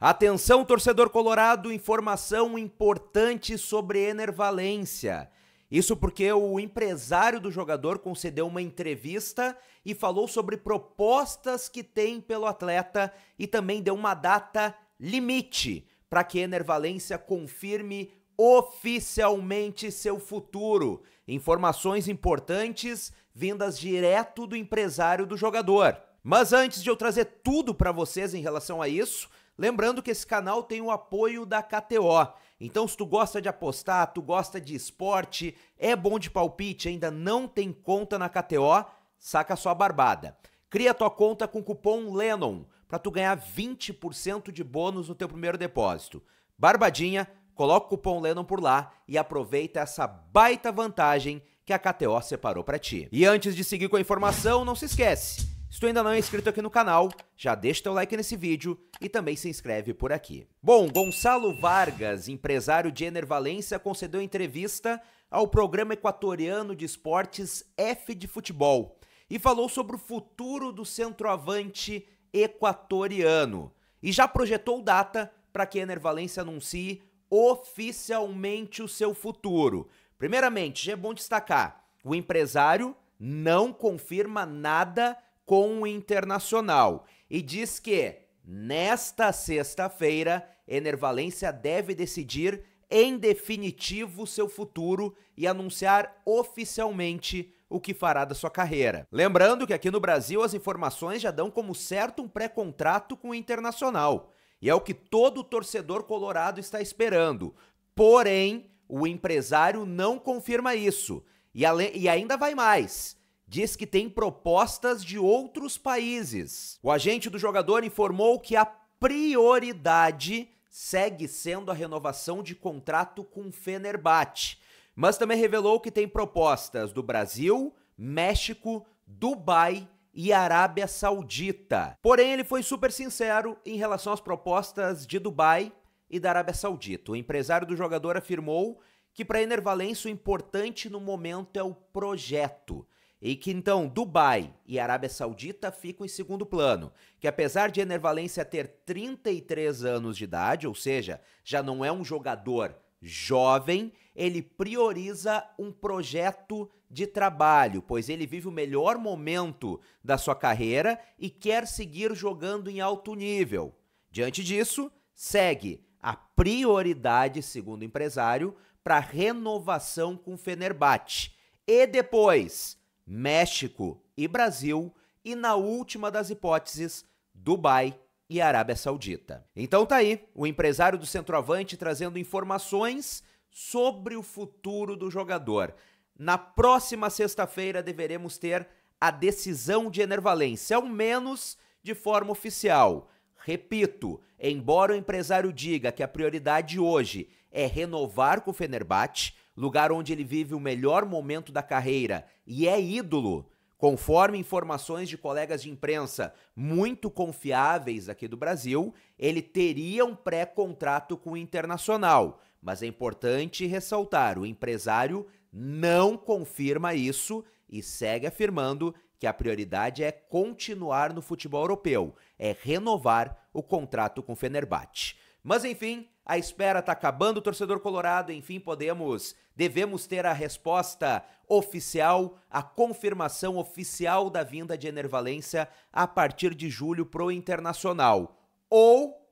Atenção, torcedor colorado, informação importante sobre Enervalência. Isso porque o empresário do jogador concedeu uma entrevista e falou sobre propostas que tem pelo atleta e também deu uma data limite para que Enervalência confirme oficialmente seu futuro. Informações importantes vindas direto do empresário do jogador. Mas antes de eu trazer tudo para vocês em relação a isso, Lembrando que esse canal tem o apoio da KTO. Então, se tu gosta de apostar, tu gosta de esporte, é bom de palpite, ainda não tem conta na KTO, saca sua barbada. Cria tua conta com o cupom LENON para tu ganhar 20% de bônus no teu primeiro depósito. Barbadinha, coloca o cupom LENON por lá e aproveita essa baita vantagem que a KTO separou para ti. E antes de seguir com a informação, não se esquece se tu ainda não é inscrito aqui no canal, já deixa teu like nesse vídeo e também se inscreve por aqui. Bom, Gonçalo Vargas, empresário de Enervalência, concedeu entrevista ao programa equatoriano de esportes F de Futebol e falou sobre o futuro do centroavante equatoriano e já projetou data para que Enervalência anuncie oficialmente o seu futuro. Primeiramente, já é bom destacar, o empresário não confirma nada com o Internacional e diz que nesta sexta-feira Enervalência deve decidir em definitivo seu futuro e anunciar oficialmente o que fará da sua carreira. Lembrando que aqui no Brasil as informações já dão como certo um pré-contrato com o Internacional. E é o que todo torcedor colorado está esperando. Porém, o empresário não confirma isso. E, e ainda vai mais diz que tem propostas de outros países. O agente do jogador informou que a prioridade segue sendo a renovação de contrato com Fenerbahçe, mas também revelou que tem propostas do Brasil, México, Dubai e Arábia Saudita. Porém, ele foi super sincero em relação às propostas de Dubai e da Arábia Saudita. O empresário do jogador afirmou que para Enervalença o importante no momento é o projeto e que então Dubai e Arábia Saudita ficam em segundo plano, que apesar de Ener Valencia ter 33 anos de idade, ou seja, já não é um jogador jovem, ele prioriza um projeto de trabalho, pois ele vive o melhor momento da sua carreira e quer seguir jogando em alto nível. Diante disso, segue a prioridade, segundo o empresário, para renovação com Fenerbahçe. E depois, México e Brasil, e na última das hipóteses, Dubai e Arábia Saudita. Então tá aí, o empresário do centroavante trazendo informações sobre o futuro do jogador. Na próxima sexta-feira deveremos ter a decisão de Enervalência, ao menos de forma oficial. Repito, embora o empresário diga que a prioridade hoje é renovar com o Fenerbahçe, lugar onde ele vive o melhor momento da carreira e é ídolo, conforme informações de colegas de imprensa muito confiáveis aqui do Brasil, ele teria um pré-contrato com o Internacional. Mas é importante ressaltar: o empresário não confirma isso e segue afirmando que a prioridade é continuar no futebol europeu, é renovar o contrato com o Fenerbahçe. Mas enfim, a espera está acabando, torcedor colorado, enfim, podemos, devemos ter a resposta oficial, a confirmação oficial da vinda de Enervalência a partir de julho pro Internacional. Ou,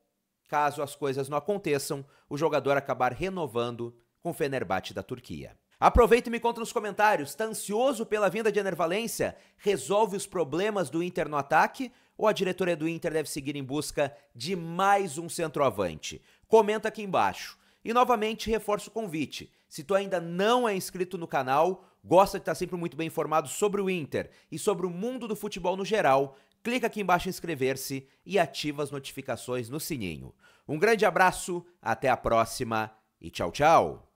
caso as coisas não aconteçam, o jogador acabar renovando com o Fenerbahçe da Turquia. Aproveita e me conta nos comentários, tá ansioso pela vinda de Enervalência? Resolve os problemas do Inter no ataque ou a diretoria do Inter deve seguir em busca de mais um centroavante? comenta aqui embaixo. E novamente reforço o convite. Se tu ainda não é inscrito no canal, gosta de estar sempre muito bem informado sobre o Inter e sobre o mundo do futebol no geral, clica aqui embaixo em inscrever-se e ativa as notificações no sininho. Um grande abraço, até a próxima e tchau, tchau.